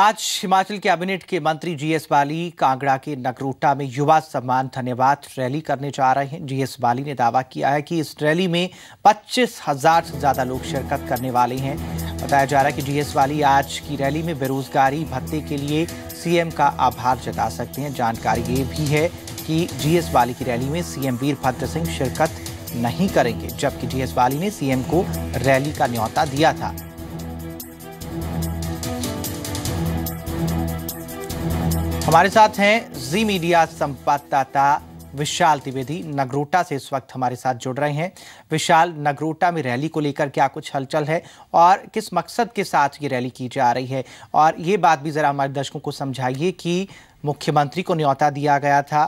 आज हिमाचल कैबिनेट के मंत्री जीएस बाली कांगड़ा के नगरोटा में युवा सम्मान धन्यवाद रैली करने जा रहे हैं जीएस बाली ने दावा किया है कि इस रैली में पच्चीस हजार से ज्यादा लोग शिरकत करने वाले हैं बताया जा रहा है कि जीएस बाली आज की रैली में बेरोजगारी भत्ते के लिए सीएम का आभार जता सकते हैं जानकारी ये भी है कि जीएस बाली की रैली में सीएम वीरभद्र सिंह शिरकत नहीं करेंगे जबकि जीएस बाली ने सीएम को रैली का न्यौता दिया था हमारे साथ हैं जी मीडिया संवाददाता विशाल त्रिवेदी नगरोटा से इस वक्त हमारे साथ जुड़ रहे हैं विशाल नगरोटा में रैली को लेकर क्या कुछ हलचल है और किस मकसद के साथ ये रैली की जा रही है और ये बात भी ज़रा हमारे दर्शकों को समझाइए कि मुख्यमंत्री को न्यौता दिया गया था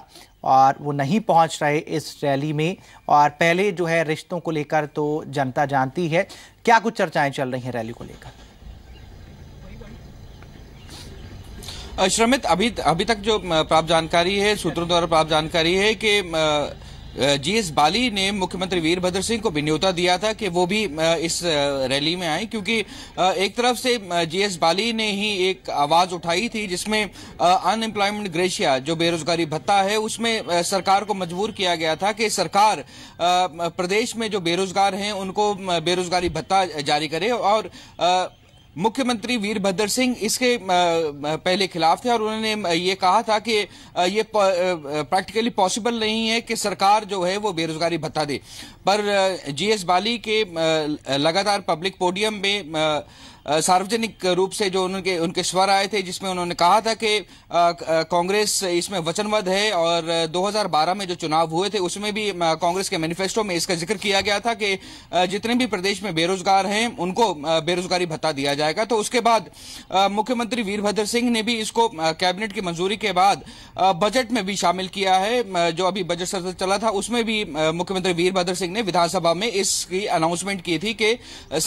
और वो नहीं पहुंच रहे इस रैली में और पहले जो है रिश्तों को लेकर तो जनता जानती है क्या कुछ चर्चाएं चल रही हैं रैली को लेकर श्रमित अभी अभी तक जो प्राप्त जानकारी है सूत्रों द्वारा प्राप्त जानकारी है कि जी एस बाली ने मुख्यमंत्री वीरभद्र सिंह को भी न्योता दिया था कि वो भी इस रैली में आए क्योंकि एक तरफ से जी एस बाली ने ही एक आवाज उठाई थी जिसमें अनएम्प्लॉयमेंट ग्रेशिया जो बेरोजगारी भत्ता है उसमें सरकार को मजबूर किया गया था कि सरकार प्रदेश में जो बेरोजगार हैं उनको बेरोजगारी भत्ता जारी करे और मुख्यमंत्री वीरभद्र सिंह इसके पहले खिलाफ थे और उन्होंने ये कहा था कि ये प्रैक्टिकली पॉसिबल नहीं है कि सरकार जो है वो बेरोजगारी भत्ता दे पर जीएस बाली के लगातार पब्लिक पोडियम में सार्वजनिक रूप से जो उनके उनके स्वर आए थे जिसमें उन्होंने कहा था कि कांग्रेस इसमें वचनबद्ध है और 2012 में जो चुनाव हुए थे उसमें भी कांग्रेस के मैनिफेस्टो में इसका जिक्र किया गया था कि जितने भी प्रदेश में बेरोजगार हैं उनको बेरोजगारी भत्ता दिया जाए जाएगा तो उसके बाद मुख्यमंत्री वीरभद्र सिंह ने भी इसको कैबिनेट की मंजूरी के बाद बजट में भी शामिल किया है जो अभी बजट सत्र चला था उसमें भी मुख्यमंत्री वीरभद्र सिंह ने विधानसभा में इसकी अनाउंसमेंट की थी कि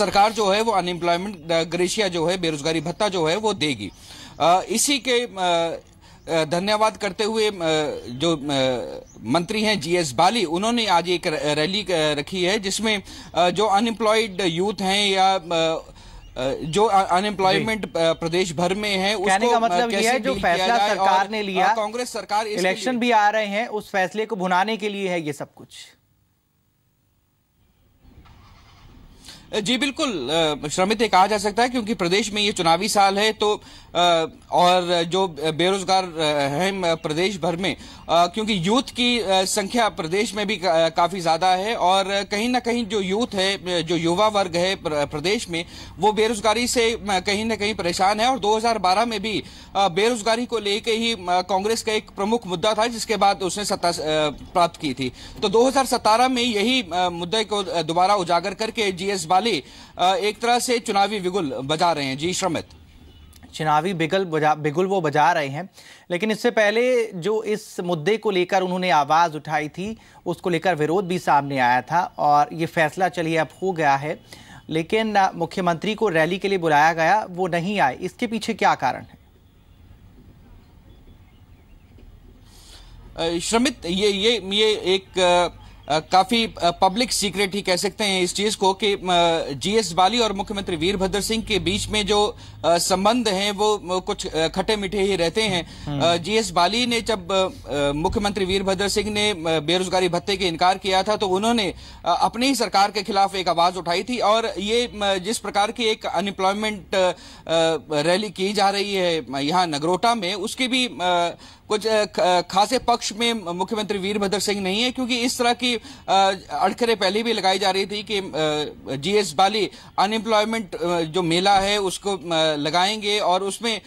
सरकार जो है वो अनएम्प्लॉयमेंट ग्रेशिया जो है बेरोजगारी भत्ता जो है वो देगी इसी के धन्यवाद करते हुए जो मंत्री हैं जीएस बाली उन्होंने आज एक रैली रखी है जिसमें जो अनएम्प्लॉयड यूथ हैं या जो अनएम्प्लॉयमेंट प्रदेश भर में है कहने का मतलब यह है जो फैसला सरकार ने लिया कांग्रेस सरकार इलेक्शन भी आ रहे हैं उस फैसले को भुनाने के लिए है ये सब कुछ जी बिल्कुल श्रमित ये कहा जा सकता है क्योंकि प्रदेश में ये चुनावी साल है तो और जो बेरोजगार हैं प्रदेश भर में क्योंकि यूथ की संख्या प्रदेश में भी काफ़ी ज़्यादा है और कहीं ना कहीं जो यूथ है जो युवा वर्ग है प्रदेश में वो बेरोजगारी से कहीं ना कहीं परेशान है और 2012 में भी बेरोजगारी को लेकर ही कांग्रेस का एक प्रमुख मुद्दा था जिसके बाद उसने सत्ता प्राप्त की थी तो दो में यही मुद्दे को दोबारा उजागर करके जीएस वाले एक तरह से चुनावी विगुल बजा रहे हैं जी श्रमित चुनावी बिगल बजा बिगुल वो बजा रहे हैं लेकिन इससे पहले जो इस मुद्दे को लेकर उन्होंने आवाज़ उठाई थी उसको लेकर विरोध भी सामने आया था और ये फैसला चलिए अब हो गया है लेकिन मुख्यमंत्री को रैली के लिए बुलाया गया वो नहीं आए इसके पीछे क्या कारण है श्रमित ये ये ये एक काफी पब्लिक सीक्रेट ही कह सकते हैं इस चीज को कि जीएस बाली और मुख्यमंत्री वीरभद्र सिंह के बीच में जो संबंध हैं वो कुछ खटे मीठे ही रहते हैं जीएस हम्म। बाली ने जब मुख्यमंत्री वीरभद्र सिंह ने बेरोजगारी भत्ते के इनकार किया था तो उन्होंने अपनी ही सरकार के खिलाफ एक आवाज उठाई थी और ये जिस प्रकार की एक अनएम्प्लॉयमेंट रैली की जा रही है यहाँ नगरोटा में उसके भी कुछ खासे पक्ष में मुख्यमंत्री वीरभद्र सिंह नहीं है क्योंकि इस तरह की की अड़खरे पहले भी लगाई जा रही थी कि जीएस बाली अनएम्प्लॉयमेंट जो मेला है उसको लगाएंगे और उसमें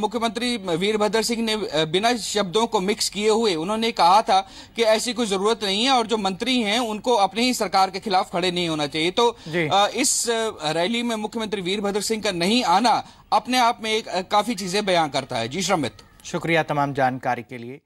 मुख्यमंत्री वीरभद्र सिंह ने बिना शब्दों को मिक्स किए हुए उन्होंने कहा था कि ऐसी कोई जरूरत नहीं है और जो मंत्री हैं उनको अपनी ही सरकार के खिलाफ खड़े नहीं होना चाहिए तो इस रैली में मुख्यमंत्री वीरभद्र सिंह का नहीं आना अपने आप में एक काफी चीजें बयान करता है जी श्रमित शुक्रिया तमाम जानकारी के लिए